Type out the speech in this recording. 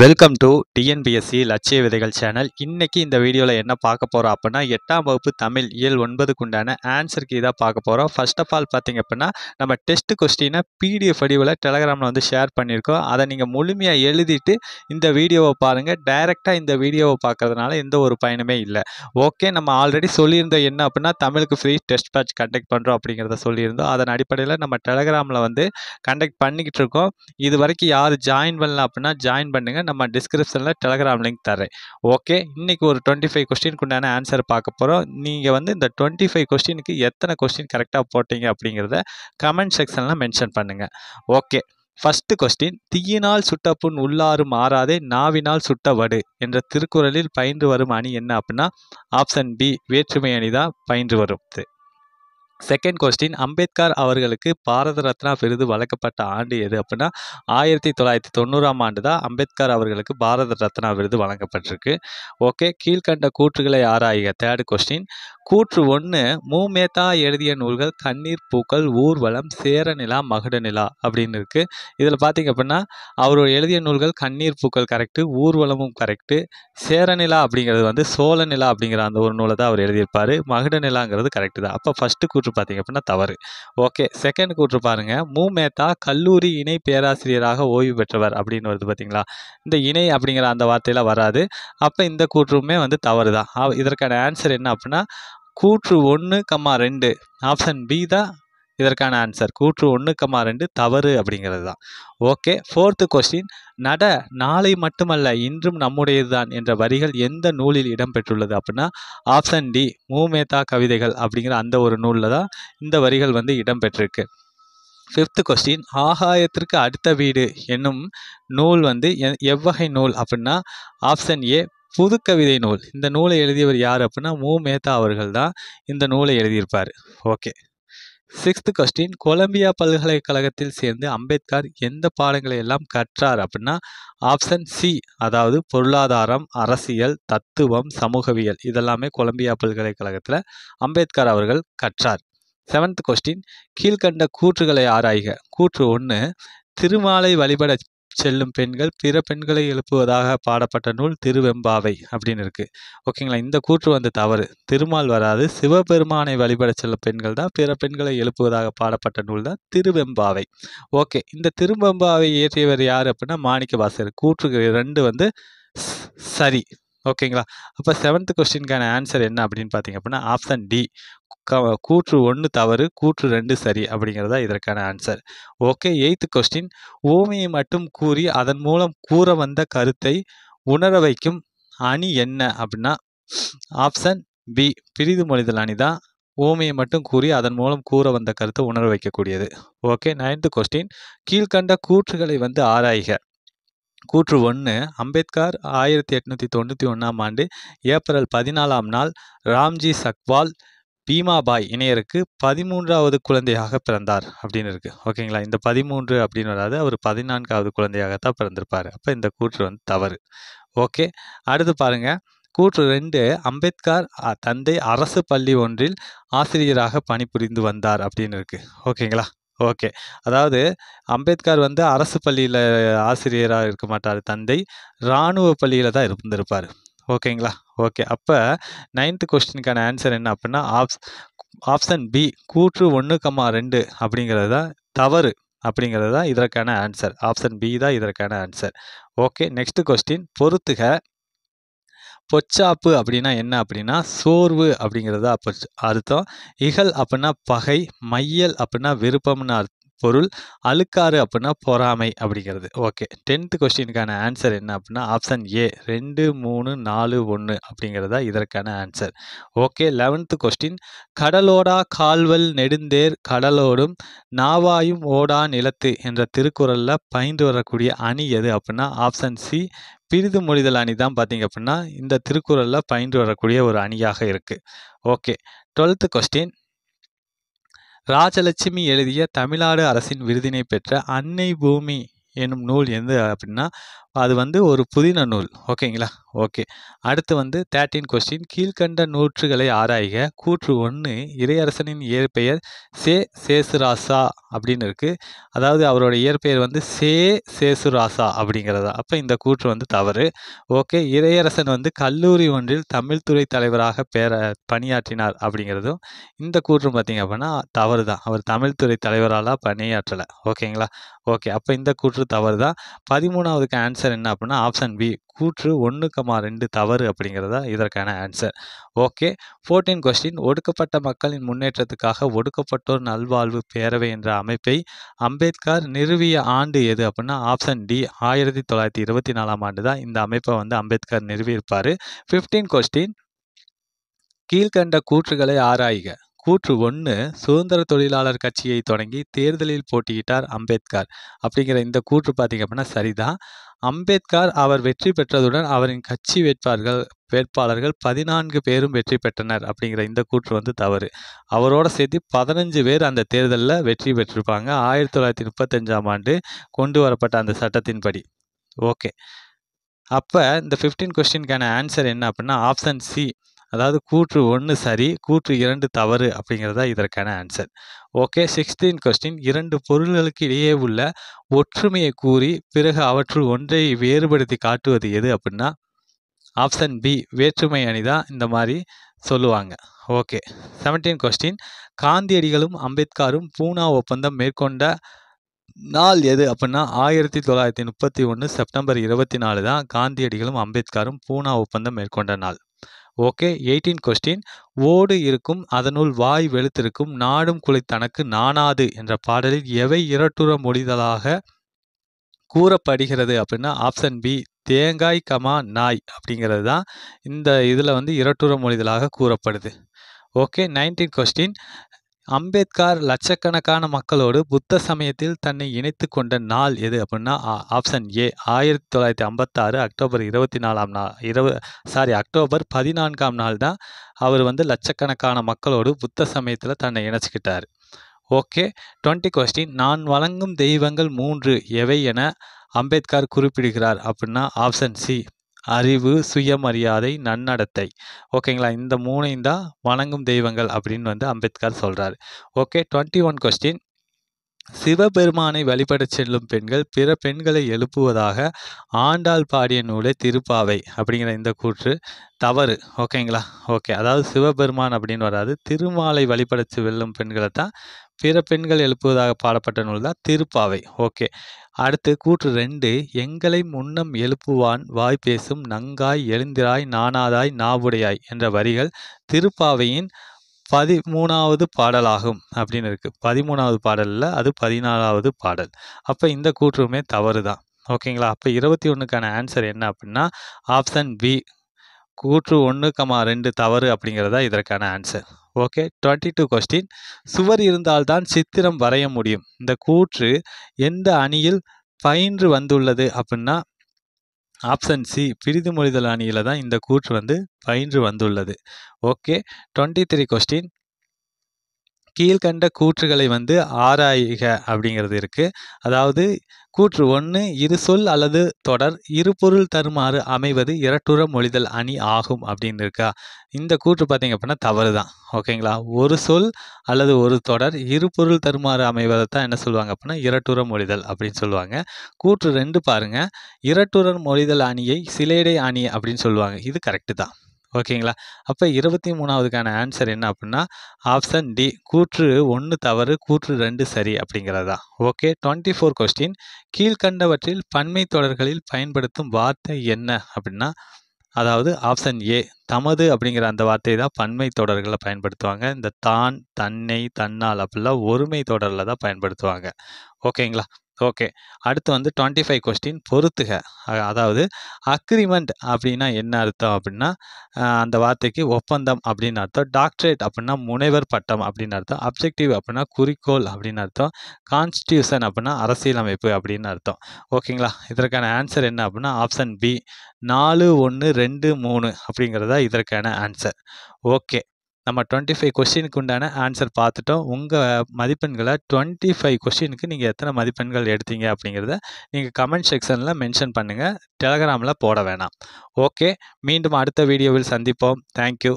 welcome to TNPSC லட்சிய விதைகள் channel இன்னைக்கு இந்த வீடியோவில் என்ன பார்க்க போகிறோம் அப்படின்னா எட்டாம் வகுப்பு தமிழ் இயல் ஒன்பதுக்கு உண்டான ஆன்சர் கீ தான் பார்க்க போகிறோம் ஃபர்ஸ்ட் ஆஃப் ஆல் பார்த்திங்க அப்படின்னா நம்ம டெஸ்ட் கொஸ்டினை பிடிஎஃப் வடிவில் டெலகிராமில் வந்து ஷேர் பண்ணியிருக்கோம் அதை நீங்கள் முழுமையாக எழுதிட்டு இந்த வீடியோவை பாருங்கள் டைரெக்டாக இந்த வீடியோவை பார்க்குறதுனால எந்த ஒரு பயனுமே இல்லை ஓகே நம்ம ஆல்ரெடி சொல்லியிருந்தோம் என்ன அப்படின்னா தமிழுக்கு ஃப்ரீ டெஸ்ட் பேட்ச் கண்டக்ட் பண்ணுறோம் அப்படிங்கிறத சொல்லியிருந்தோம் அதன் அடிப்படையில் நம்ம டெலகிராமில் வந்து கண்டக்ட் பண்ணிக்கிட்டு இருக்கோம் இது வரைக்கும் யார் ஜாயின் பண்ணலாம் அப்படின்னா ஜாயின் பண்ணி பண்ணுங்கள் நம்ம டிஸ்கிரிப்ஷனில் டெலகிராம் லிங்க் தரேன் ஓகே இன்றைக்கி ஒரு டுவெண்ட்டி ஃபைவ் கொஸ்டினுக்குண்டான ஆன்சர் பார்க்க போகிறோம் நீங்கள் வந்து இந்த டுவெண்ட்டி ஃபைவ் கொஸ்டினுக்கு எத்தனை கொஸ்டின் கரெக்டாக போட்டீங்க அப்படிங்கிறத கமெண்ட் செக்ஷனில் மென்ஷன் பண்ணுங்கள் ஓகே ஃபஸ்ட்டு கொஸ்டின் தீயினால் சுட்ட புண் உள்ளாரும் ஆறாதே நாவினால் சுட்ட வடு என்ற திருக்குறளில் பயின்று வரும் அணி என்ன அப்படின்னா ஆப்ஷன் பி வேற்றுமை அணி தான் பயின்று வரும் செகண்ட் கொஸ்டின் அம்பேத்கர் அவர்களுக்கு பாரத ரத்னா விருது வழங்கப்பட்ட ஆண்டு எது அப்படின்னா ஆயிரத்தி தொள்ளாயிரத்தி தொண்ணூறாம் ஆண்டு தான் அம்பேத்கர் அவர்களுக்கு பாரத ரத்னா விருது வழங்கப்பட்டிருக்கு ஓகே கீழ்கண்ட கூற்றுகளை ஆராயுக தேர்டு கொஸ்டின் கூற்று ஒன்று மூமேத்தா எழுதிய நூல்கள் கண்ணீர் பூக்கள் ஊர்வலம் சேரநிலா மகுட நிலா அப்படின்னு இருக்கு இதில் பார்த்தீங்க அப்படின்னா அவர் எழுதிய நூல்கள் கண்ணீர் பூக்கள் கரெக்டு ஊர்வலமும் கரெக்டு சேரநிலா அப்படிங்கிறது வந்து சோழநிலா அப்படிங்கிற அந்த ஒரு நூலை தான் அவர் எழுதியிருப்பார் மகுட நிலாங்கிறது கரெக்டு தான் அப்போ ஃபஸ்ட்டு கூற்று பார்த்தீங்க அப்படின்னா தவறு ஓகே செகண்ட் கூற்று பாருங்க மூ மேத்தா கல்லூரி இணை பேராசிரியராக ஓய்வு பெற்றவர் அப்படின்னு வருது பார்த்தீங்களா இந்த இணை அப்படிங்கிற அந்த வார்த்தையில் வராது அப்போ இந்த கூற்றுமே வந்து தவறு தான் இதற்கான ஆன்சர் என்ன அப்படின்னா கூற்று ஒன்று கம்மா ரெண்டு ஆப்ஷன் பி தான் இதற்கான ஆன்சர் கூற்று ஒன்று கம்மா ரெண்டு தவறு அப்படிங்கிறது தான் ஓகே ஃபோர்த்து கொஸ்டின் நட நாளை மட்டுமல்ல இன்றும் நம்முடையது தான் என்ற வரிகள் எந்த நூலில் இடம்பெற்றுள்ளது அப்படின்னா ஆப்ஷன் டி மூமேதா கவிதைகள் அப்படிங்கிற அந்த ஒரு நூலில் தான் இந்த வரிகள் வந்து இடம்பெற்றிருக்கு ஃபிஃப்த்து கொஸ்டின் ஆகாயத்திற்கு அடுத்த வீடு என்னும் நூல் வந்து எவ்வகை நூல் அப்படின்னா ஆப்ஷன் ஏ புது கவிதை நூல் இந்த நூலை எழுதியவர் யார் அப்படின்னா மு மேத்தா அவர்கள் தான் இந்த நூலை எழுதியிருப்பார் ஓகே சிக்ஸ்த் கொஸ்டின் கொலம்பியா பல்கலைக்கழகத்தில் சேர்ந்து அம்பேத்கர் எந்த பாடங்களை எல்லாம் கற்றார் அப்படின்னா ஆப்ஷன் சி அதாவது பொருளாதாரம் அரசியல் தத்துவம் சமூகவியல் இதெல்லாமே கொலம்பியா பல்கலைக்கழகத்தில் அம்பேத்கர் அவர்கள் கற்றார் செவன்த் கொஸ்டின் கீழ்கண்ட கூற்றுகளை ஆராய்க கூற்று ஒன்று திருமாலை வழிபட செல்லும் பெண்கள் பிற பெண்களை எழுப்புவதாக பாடப்பட்ட நூல் திருவெம்பாவை அப்படின்னு இருக்குது ஓகேங்களா இந்த கூற்று வந்து தவறு திருமால் வராது சிவபெருமானை வழிபட செல்லும் பெண்கள் தான் பிற பெண்களை எழுப்புவதாக பாடப்பட்ட நூல் தான் திருவெம்பாவை ஓகே இந்த திருவெம்பாவை இயற்றியவர் யார் அப்படின்னா மாணிக்க வாசகர் கூற்றுக்கு ரெண்டு வந்து சரி ஓகேங்களா அப்போ செவன்த் கொஸ்டின்கான ஆன்சர் என்ன அப்படின்னு பார்த்தீங்க அப்படின்னா ஆப்ஷன் டி கூற்று ஒன்று தவறு கூற்று ரெண்டு சரி அப்படிங்கிறதா இதற்கான ஆன்சர் ஓகே எயித்து கொஸ்டின் ஓமையை மட்டும் கூறி அதன் மூலம் கூற வந்த கருத்தை உணர வைக்கும் அணி என்ன அப்படின்னா ஆப்ஷன் பி பிரிது மொழிதல் அணி தான் ஓமையை மட்டும் கூறி அதன் மூலம் கூற வந்த கருத்தை உணர வைக்கக்கூடியது ஓகே நைன்த் கொஸ்டின் கீழ்கண்ட கூற்றுகளை வந்து ஆராய்க கூற்று ஒன்று அம்பேத்கர் ஆயிரத்தி எட்நூற்றி தொண்ணூற்றி ஒன்றாம் ஆண்டு ஏப்ரல் பதினாலாம் நாள் ராம்ஜி சக்வால் பீமாபாய் இணையருக்கு பதிமூன்றாவது குழந்தையாக பிறந்தார் அப்படின்னு இருக்கு ஓகேங்களா இந்த பதிமூன்று அப்படின்னு வராது அவர் பதினான்காவது குழந்தையாகத்தான் பிறந்திருப்பார் அப்போ இந்த கூற்று வந்து தவறு ஓகே அடுத்து பாருங்கள் கூற்று ரெண்டு அம்பேத்கர் தந்தை அரசு பள்ளி ஒன்றில் ஆசிரியராக பணிபுரிந்து வந்தார் அப்படின்னு இருக்கு ஓகேங்களா ஓகே அதாவது அம்பேத்கர் வந்து அரசு பள்ளியில் ஆசிரியராக இருக்க மாட்டார் தந்தை இராணுவ பள்ளியில் தான் இருந்திருப்பார் ஓகேங்களா ஓகே அப்போ நைன்த்து கொஸ்டினுக்கான ஆன்சர் என்ன அப்படின்னா ஆப்ஸ் ஆப்ஷன் பி கூற்று ஒன்று கம்மா ரெண்டு அப்படிங்கிறது தான் தவறு அப்படிங்கிறது தான் இதற்கான ஆன்சர் ஆப்ஷன் பி தான் இதற்கான ஆன்சர் ஓகே நெக்ஸ்ட் கொஸ்டின் பொறுத்துக பொச்சாப்பு அப்படின்னா என்ன அப்படின்னா சோர்வு அப்படிங்கிறது அப்போ அர்த்தம் இகல் அப்படின்னா பகை மையல் அப்படின்னா விருப்பம்னு அர்த்தம் பொருள் அழுக்காறு அப்படின்னா பொறாமை அப்படிங்கிறது ஓகே டென்த்து கொஸ்டினுக்கான ஆன்சர் என்ன அப்படின்னா ஆப்ஷன் ஏ ரெண்டு மூணு நாலு ஒன்று அப்படிங்கிறதா இதற்கான ஆன்சர் ஓகே லெவன்த்து கொஸ்டின் கடலோடா கால்வல் நெடுந்தேர் கடலோடும் நாவாயும் ஓடா நிலத்து என்ற திருக்குறளில் பயின்று வரக்கூடிய அணி எது அப்படின்னா ஆப்ஷன் சி பிரிது மொழிதல் அணி தான் பார்த்தீங்க அப்படின்னா இந்த திருக்குறளில் பயின்று வரக்கூடிய ஒரு அணியாக இருக்குது ஓகே டுவெல்த்து கொஸ்டின் ராஜலட்சுமி எழுதிய தமிழ்நாடு அரசின் விருதினை பெற்ற அன்னை பூமி என்னும் நூல் எது அப்படின்னா அது வந்து ஒரு புதின நூல் ஓகேங்களா ஓகே அடுத்து வந்து தேர்ட்டின் கொஸ்டின் கீழ்கண்ட நூற்றுகளை ஆராய்க கூற்று ஒன்று இறையரசனின் இயற்பெயர் சே சேசுராசா அப்படின்னு இருக்குது அதாவது அவரோட இயற்பெயர் வந்து சே சேசுராசா அப்படிங்கிறதா அப்போ இந்த கூற்று வந்து தவறு ஓகே இறையரசன் வந்து கல்லூரி ஒன்றில் தமிழ்துறை தலைவராக பேர பணியாற்றினார் அப்படிங்கிறதும் இந்த கூற்று பார்த்திங்க அப்படின்னா தவறு தான் அவர் தமிழ்துறை தலைவராலாக பணியாற்றலை ஓகேங்களா ஓகே அப்போ இந்த கூற்று தவறு தான் பதிமூணாவதுக்கு ஆன்சர் ஆன்சர் என்ன அப்படின்னா ஆப்ஷன் பி கூற்று ஒன்று கமா ரெண்டு தவறு அப்படிங்கிறதா இதற்கான ஆன்சர் ஓகே ஃபோர்டீன் கொஸ்டின் ஒடுக்கப்பட்ட மக்களின் முன்னேற்றத்துக்காக ஒடுக்கப்பட்டோர் நல்வாழ்வு பேரவை என்ற அமைப்பை அம்பேத்கர் நிறுவிய ஆண்டு எது அப்படின்னா ஆப்ஷன் டி ஆயிரத்தி தொள்ளாயிரத்தி இருபத்தி நாலாம் ஆண்டு தான் இந்த அமைப்பை வந்து அம்பேத்கர் நிறுவியிருப்பார் ஃபிஃப்டீன் கொஸ்டின் கீழ்கண்ட கூற்றுகளை ஆராய்க கூற்று ஒன்று சுதந்திர தொழிலாளர் கட்சியை தொடங்கி தேர்தலில் போட்டியிட்டார் அம்பேத்கர் அப்படிங்கிற இந்த கூற்று பார்த்தீங்க அப்படின்னா சரிதான் அம்பேத்கர் அவர் வெற்றி பெற்றதுடன் அவரின் கட்சி வேட்பாளர்கள் வேட்பாளர்கள் பதினான்கு பேரும் வெற்றி பெற்றனர் அப்படிங்கிற இந்த கூற்று வந்து தவறு அவரோட சேர்த்து பதினஞ்சு பேர் அந்த தேர்தலில் வெற்றி பெற்றிருப்பாங்க ஆயிரத்தி தொள்ளாயிரத்தி முப்பத்தஞ்சாம் ஆண்டு கொண்டு வரப்பட்ட அந்த சட்டத்தின்படி ஓகே அப்போ இந்த ஃபிஃப்டீன் கொஸ்டின்கான ஆன்சர் என்ன அப்படின்னா ஆப்ஷன் சி அதாவது கூற்று ஒன்று சரி கூற்று இரண்டு தவறு அப்படிங்கிறது தான் இதற்கான ஆன்சர் ஓகே சிக்ஸ்டீன் கொஸ்டின் இரண்டு பொருள்களுக்கு இடையே உள்ள ஒற்றுமையை கூறி பிறகு அவற்றுள் ஒன்றை வேறுபடுத்தி காட்டுவது எது அப்படின்னா ஆப்ஷன் பி வேற்றுமை அணி தான் இந்த மாதிரி சொல்லுவாங்க ஓகே செவன்டீன் கொஸ்டின் காந்தியடிகளும் அம்பேத்கரும் பூனா ஒப்பந்தம் மேற்கொண்ட நாள் எது அப்படின்னா ஆயிரத்தி தொள்ளாயிரத்தி முப்பத்தி ஒன்று செப்டம்பர் இருபத்தி நாலு தான் காந்தியடிகளும் அம்பேத்கரும் பூனா ஒப்பந்தம் மேற்கொண்ட நாள் ஓகே எயிட்டீன் கொஸ்டின் ஓடு இருக்கும் அதனுள் வாய் வெளுத்திருக்கும் நாடும் குலை தனக்கு நாணாது என்ற பாடலில் எவை இரட்டுற மொழிதலாக கூறப்படுகிறது அப்படின்னா ஆப்ஷன் பி தேங்காய் கமா நாய் அப்படிங்கிறது தான் இந்த இதில் வந்து இரட்டுற மொழிதலாக கூறப்படுது ஓகே நைன்டீன் கொஸ்டின் அம்பேத்கர் லட்சக்கணக்கான மக்களோடு புத்த சமயத்தில் தன்னை இணைத்து கொண்ட நாள் எது அப்படின்னா ஆப்ஷன் ஏ ஆயிரத்தி தொள்ளாயிரத்தி ஐம்பத்தாறு அக்டோபர் இருபத்தி நாலாம் நாள் இரவு சாரி அக்டோபர் பதினான்காம் நாள் தான் அவர் வந்து லட்சக்கணக்கான மக்களோடு புத்த சமயத்தில் தன்னை இணைச்சிக்கிட்டார் ஓகே டுவெண்ட்டி கொஸ்டின் நான் வழங்கும் தெய்வங்கள் மூன்று எவை என அம்பேத்கர் குறிப்பிடுகிறார் அப்படின்னா ஆப்ஷன் சி அறிவு சுயமரியாதை நன்னடத்தை ஓகேங்களா இந்த மூணையும் தான் வணங்கும் தெய்வங்கள் அப்படின்னு வந்து அம்பேத்கர் சொல்கிறார் ஓகே டுவெண்ட்டி ஒன் கொஸ்டின் சிவபெருமானை வழிபடச் செல்லும் பெண்கள் பிற பெண்களை எழுப்புவதாக ஆண்டாள் பாடிய நூலை திருப்பாவை அப்படிங்கிற இந்த கூற்று தவறு ஓகேங்களா ஓகே அதாவது சிவபெருமான் அப்படின்னு வராது திருமாலை வழிபடச் செல்லும் பெண்களை தான் பிற பெண்கள் எழுப்புவதாக பாடப்பட்ட நூல் தான் திருப்பாவை ஓகே அடுத்து கூற்று ரெண்டு எங்களை முன்னம் எழுப்புவான் வாய் பேசும் நங்காய் எழுந்திராய் நானாதாய் நாவுடையாய் என்ற வரிகள் திருப்பாவையின் பதிமூணாவது பாடலாகும் அப்படின்னு இருக்குது பதிமூணாவது பாடலில் அது பதினாலாவது பாடல் அப்போ இந்த கூற்றுமே தவறு தான் ஓகேங்களா அப்போ இருபத்தி ஒன்றுக்கான ஆன்சர் என்ன அப்படின்னா ஆப்ஷன் பி கூற்று ஒன்று கமா ரெண்டு தவறு அப்படிங்கிறதா இதற்கான answer okay twenty two question சுவர் இருந்தால்தான் சித்திரம் வரைய முடியும் இந்த கூற்று எந்த அணியில் பயின்று வந்துள்ளது அப்படின்னா ஆப்ஷன் சி பிரிதுமொழிதல் மொழிதல் அணியில் தான் இந்த கூற்று வந்து பயின்று வந்துள்ளது ஓகே டுவெண்ட்டி த்ரீ கொஸ்டின் கீழ்கண்ட கூற்றுகளை வந்து ஆராய்க அப்படிங்கிறது இருக்குது அதாவது கூற்று ஒன்று இரு சொல் அல்லது தொடர் இரு பொருள் தருமாறு அமைவது இரட்டுற மொழிதல் அணி ஆகும் அப்படின்னு இருக்கா இந்த கூற்று பார்த்தீங்க அப்படின்னா தவறு தான் ஓகேங்களா ஒரு சொல் அல்லது ஒரு தொடர் இரு பொருள் தருமாறு அமைவதை தான் என்ன சொல்லுவாங்க அப்படின்னா இரட்டுற மொழிதல் அப்படின்னு சொல்லுவாங்க கூற்று ரெண்டு பாருங்கள் இரட்டுற மொழிதல் அணியை சிலேடை அணி அப்படின்னு சொல்லுவாங்க இது கரெக்டு தான் ஓகேங்களா அப்போ இருபத்தி மூணாவதுக்கான ஆன்சர் என்ன அப்படின்னா ஆப்ஷன் டி கூற்று ஒன்று தவறு கூற்று ரெண்டு சரி அப்படிங்கிறது தான் ஓகே டுவெண்ட்டி ஃபோர் கொஸ்டின் கீழ்கண்டவற்றில் பன்மை தொடர்களில் பயன்படுத்தும் வார்த்தை என்ன அப்படின்னா அதாவது ஆப்ஷன் ஏ தமது அப்படிங்கிற அந்த வார்த்தையை தான் பன்மை தொடர்களை பயன்படுத்துவாங்க இந்த தான் தன்னை தன்னால் அப்படிலாம் ஒருமை தொடரில் தான் பயன்படுத்துவாங்க ஓகேங்களா ஓகே அடுத்து வந்து டுவெண்ட்டி ஃபைவ் கொஸ்டின் பொறுத்துக அதாவது அக்ரிமெண்ட் அப்படின்னா என்ன அர்த்தம் அப்படின்னா அந்த வார்த்தைக்கு ஒப்பந்தம் அப்படின்னு அர்த்தம் டாக்டரேட் அப்படின்னா முனைவர் பட்டம் அப்படின்னு அர்த்தம் அப்ஜெக்டிவ் அப்படின்னா குறிக்கோள் அப்படின்னு அர்த்தம் கான்ஸ்டியூஷன் அப்படின்னா அரசியலமைப்பு அப்படின்னு அர்த்தம் ஓகேங்களா இதற்கான ஆன்சர் என்ன அப்படின்னா ஆப்ஷன் பி நாலு ஒன்று ரெண்டு மூணு அப்படிங்கிறதா இதற்கான ஆன்சர் ஓகே நம்ம டுவெண்ட்டி ஃபைவ் கொஸ்டினுக்கு உண்டான ஆன்சர் பார்த்துட்டோம் உங்கள் மதிப்பெண்களை டுவெண்ட்டி ஃபைவ் கொஸ்டினுக்கு நீங்கள் எத்தனை மதிப்பெண்கள் எடுத்தீங்க அப்படிங்கிறத நீங்கள் கமெண்ட் செக்ஷனில் மென்ஷன் பண்ணுங்கள் டெலகிராமில் போட வேணாம் ஓகே மீண்டும் அடுத்த வீடியோவில் சந்திப்போம் தேங்க்யூ